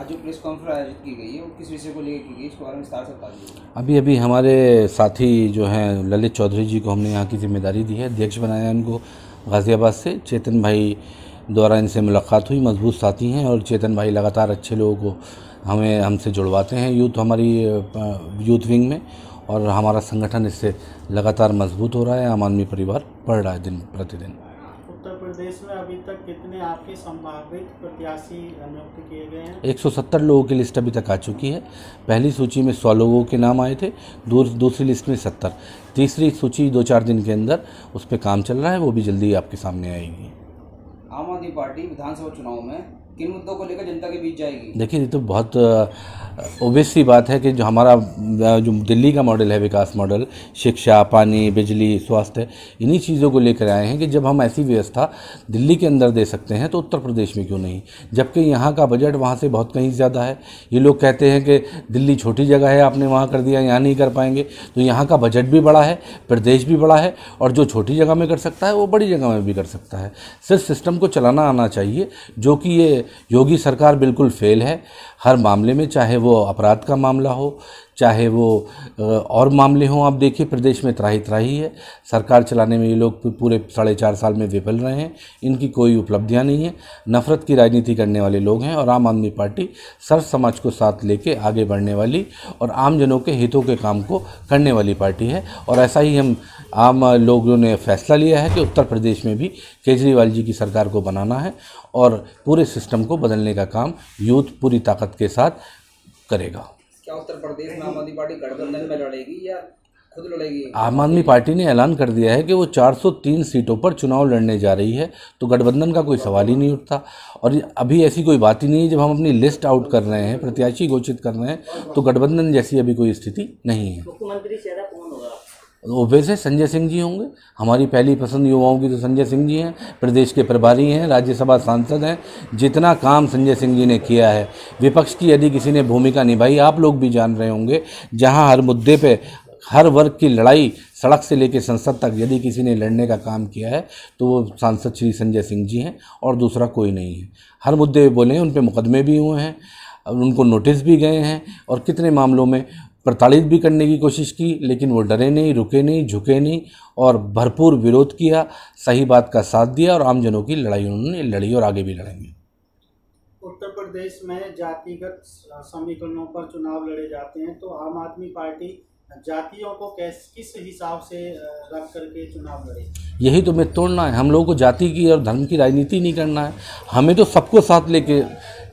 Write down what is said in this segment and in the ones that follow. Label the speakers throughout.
Speaker 1: आज जो press conference आयोजित की गई है वो किस विषय को लेकर की गई इसके बारे में विस्तार से बताइए अभी अभी हमारे साथी जो हैं ललित चौधरी जी को हमने यहाँ की जिम्मेदारी दी है अध्यक्ष बनाया उनको गाज़ियाबाद से चेतन भाई द्वारा इनसे मुलाकात हुई मजबूत साथी हैं और चेतन भाई लगातार अच्छे लोगों को हमें हमसे जुड़वाते हैं यूथ हमारी यूथ विंग में और हमारा संगठन इससे लगातार मजबूत हो रहा है आम आदमी परिवार पढ़ रहा है दिन प्रतिदिन अभी तक कितने आपके संभावित प्रत्याशी नियुक्त किए गए हैं 170 लोगों की लिस्ट अभी तक आ चुकी है पहली सूची में 100 लोगों के नाम आए थे दूसरी लिस्ट में 70 तीसरी सूची दो चार दिन के अंदर उस पर काम चल रहा है वो भी जल्दी आपके सामने आएगी समाजवादी पार्टी विधानसभा चुनाव में किन मुद्दों को लेकर जनता के बीच जाएगी देखिए ये तो बहुत ओबियस सी बात है कि जो हमारा जो दिल्ली का मॉडल है विकास मॉडल शिक्षा पानी बिजली स्वास्थ्य इन्हीं चीज़ों को लेकर आए हैं कि जब हम ऐसी व्यवस्था दिल्ली के अंदर दे सकते हैं तो उत्तर प्रदेश में क्यों नहीं जबकि यहाँ का बजट वहाँ से बहुत कहीं ज़्यादा है ये लोग कहते हैं कि दिल्ली छोटी जगह है आपने वहाँ कर दिया यहाँ नहीं कर पाएंगे तो यहाँ का बजट भी बड़ा है प्रदेश भी बड़ा है और जो छोटी जगह में कर सकता है वो बड़ी जगह में भी कर सकता है सिर्फ सिस्टम को चलाना नजराना आना चाहिए जो कि ये योगी सरकार बिल्कुल फेल है हर मामले में चाहे वो अपराध का मामला हो चाहे वो और मामले हों आप देखिए प्रदेश में त्राही त्राही है सरकार चलाने में ये लोग पूरे साढ़े चार साल में विफल रहे हैं इनकी कोई उपलब्धियां नहीं है नफरत की राजनीति करने वाले लोग हैं और आम आदमी पार्टी सर्व समाज को साथ लेके आगे बढ़ने वाली और आमजनों के हितों के काम को करने वाली पार्टी है और ऐसा ही हम आम लोगों ने फैसला लिया है कि उत्तर प्रदेश में भी केजरीवाल जी की सरकार को बनाना है और पूरे सिस्टम को बदलने का काम यूथ पूरी ताकत के साथ करेगा क्या उत्तर प्रदेश में आम आदमी पार्टी गठबंधन में लड़ेगी या खुद लड़ेगी आम आदमी पार्टी ने ऐलान कर दिया है कि वो 403 सीटों पर चुनाव लड़ने जा रही है तो गठबंधन का कोई सवाल ही नहीं उठता और अभी ऐसी कोई बात ही नहीं है जब हम अपनी लिस्ट आउट कर रहे हैं प्रत्याशी घोषित कर रहे हैं तो गठबंधन जैसी अभी कोई स्थिति नहीं है मुख्यमंत्री चेहरा कौन होगा ओबे तो से संजय सिंह जी होंगे हमारी पहली पसंद युवाओं की तो संजय सिंह जी हैं प्रदेश के प्रभारी हैं राज्यसभा सांसद हैं जितना काम संजय सिंह जी ने किया है विपक्ष की यदि किसी ने भूमिका निभाई आप लोग भी जान रहे होंगे जहां हर मुद्दे पे हर वर्ग की लड़ाई सड़क से लेकर संसद तक यदि किसी ने लड़ने का काम किया है तो वो सांसद श्री संजय सिंह जी हैं और दूसरा कोई नहीं है हर मुद्दे बोले हैं उन पर मुकदमे भी हुए हैं उनको नोटिस भी गए हैं और कितने मामलों में प्रताड़ित भी करने की कोशिश की लेकिन वो डरे नहीं रुके नहीं झुके नहीं और भरपूर विरोध किया सही बात का साथ दिया और आमजनों की लड़ाई उन्होंने लड़ी और आगे भी लड़ेंगे उत्तर प्रदेश में जातिगत समीकरणों पर चुनाव लड़े जाते हैं तो आम आदमी पार्टी जातियों को कैस किस हिसाब से रख करके चुनाव लड़े यही तो मैं तोड़ना है हम लोगों को जाति की और धर्म की राजनीति नहीं करना है हमें तो सबको साथ लेके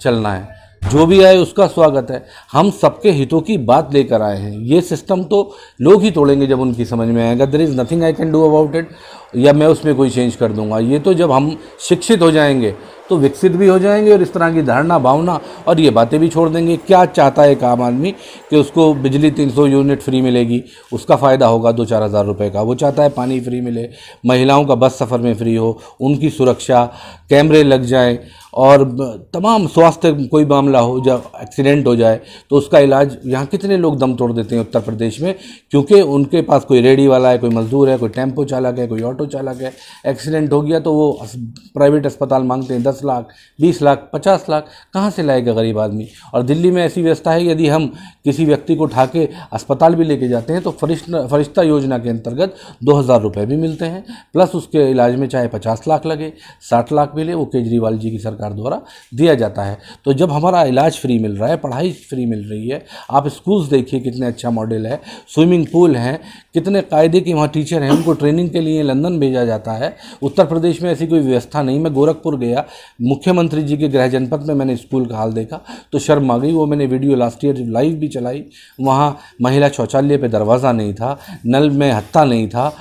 Speaker 1: चलना है जो भी आए उसका स्वागत है हम सबके हितों की बात लेकर आए हैं ये सिस्टम तो लोग ही तोड़ेंगे जब उनकी समझ में आएगा there is nothing I can do about it या मैं उसमें कोई चेंज कर दूंगा ये तो जब हम शिक्षित हो जाएंगे तो विकसित भी हो जाएंगे और इस तरह की धारणा भावना और ये बातें भी छोड़ देंगे क्या चाहता है एक आम आदमी कि उसको बिजली 300 यूनिट फ्री मिलेगी उसका फ़ायदा होगा दो चार हज़ार रुपये का वो चाहता है पानी फ्री मिले महिलाओं का बस सफ़र में फ्री हो उनकी सुरक्षा कैमरे लग जाएँ और तमाम स्वास्थ्य कोई मामला हो जब एक्सीडेंट हो जाए तो उसका इलाज यहाँ कितने लोग दम तोड़ देते हैं उत्तर प्रदेश में क्योंकि उनके पास कोई रेडी वाला है कोई मज़दूर है कोई टेम्पो चालक है कोई ऑटो चालक है एक्सीडेंट हो गया तो वो प्राइवेट अस्पताल मांगते हैं दस लाख बीस लाख पचास लाख कहाँ से लाएगा गरीब आदमी और दिल्ली में ऐसी व्यवस्था है यदि हम किसी व्यक्ति को उठा के अस्पताल भी लेके जाते हैं तो फरिश्ता फरिश्ता योजना के अंतर्गत दो हज़ार रुपये भी मिलते हैं प्लस उसके इलाज में चाहे पचास लाख लगे साठ लाख मिले वो केजरीवाल जी की सरकार सरकार द्वारा दिया जाता है तो जब हमारा इलाज फ्री मिल रहा है पढ़ाई फ्री मिल रही है आप स्कूल्स देखिए कितने अच्छा मॉडल है स्विमिंग पूल हैं कितने कायदे के वहाँ टीचर हैं उनको ट्रेनिंग के लिए लंदन भेजा जाता है उत्तर प्रदेश में ऐसी कोई व्यवस्था नहीं मैं गोरखपुर गया मुख्यमंत्री जी के गृह जनपद में मैंने स्कूल का हाल देखा तो शर्म आ गई वो मैंने वीडियो लास्ट ईयर लाइव भी चलाई वहाँ महिला शौचालय पर दरवाज़ा नहीं था नल में हत्ता नहीं था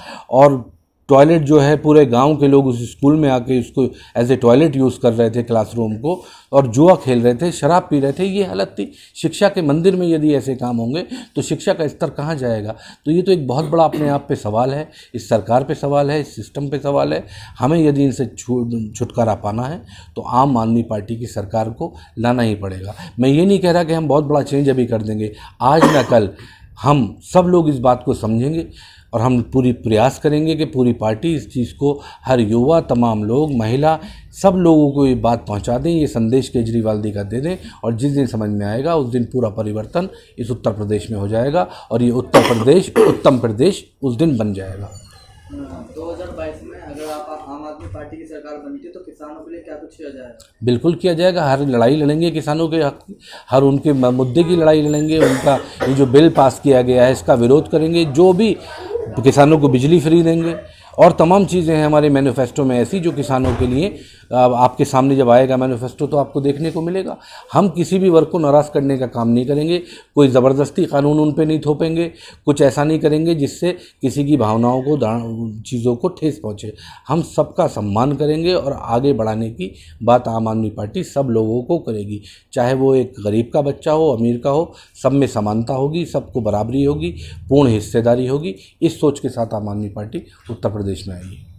Speaker 1: और टॉयलेट जो है पूरे गांव के लोग उस स्कूल में आके उसको एज ए टॉयलेट यूज़ कर रहे थे क्लासरूम को और जुआ खेल रहे थे शराब पी रहे थे ये हालत थी शिक्षा के मंदिर में यदि ऐसे काम होंगे तो शिक्षा का स्तर कहाँ जाएगा तो ये तो एक बहुत बड़ा अपने आप पे सवाल है इस सरकार पे सवाल है इस सिस्टम पे सवाल है हमें यदि इनसे छुटकारा पाना है तो आम आदमी पार्टी की सरकार को लाना ही पड़ेगा मैं ये नहीं कह रहा कि हम बहुत बड़ा चेंज अभी कर देंगे आज ना कल हम सब लोग इस बात को समझेंगे और हम पूरी प्रयास करेंगे कि पूरी पार्टी इस चीज़ को हर युवा तमाम लोग महिला सब लोगों को ये बात पहुंचा दें ये संदेश केजरीवाल जी का दे दें और जिस दिन समझ में आएगा उस दिन पूरा परिवर्तन इस उत्तर प्रदेश में हो जाएगा और ये उत्तर प्रदेश उत्तम प्रदेश उस दिन बन जाएगा पार्टी की सरकार बनती है तो किसानों के लिए क्या कुछ किया जाएगा बिल्कुल किया जाएगा हर लड़ाई लड़ेंगे किसानों के हक हर उनके मुद्दे की लड़ाई लड़ेंगे उनका ये जो बिल पास किया गया है इसका विरोध करेंगे जो भी किसानों को बिजली फ्री देंगे और तमाम चीज़ें हैं हमारे मैनिफेस्टो में ऐसी जो किसानों के लिए आपके सामने जब आएगा मैनिफेस्टो तो आपको देखने को मिलेगा हम किसी भी वर्ग को नाराज़ करने का काम नहीं करेंगे कोई ज़बरदस्ती कानून उन पर नहीं थोपेंगे कुछ ऐसा नहीं करेंगे जिससे किसी की भावनाओं को चीज़ों को ठेस पहुँचे हम सबका सम्मान करेंगे और आगे बढ़ाने की बात आम आदमी पार्टी सब लोगों को करेगी चाहे वो एक गरीब का बच्चा हो अमीर का हो सब में समानता होगी सबको बराबरी होगी पूर्ण हिस्सेदारी होगी इस सोच के साथ आम आदमी पार्टी उत्तर प्रदेश प्रदेश में आई है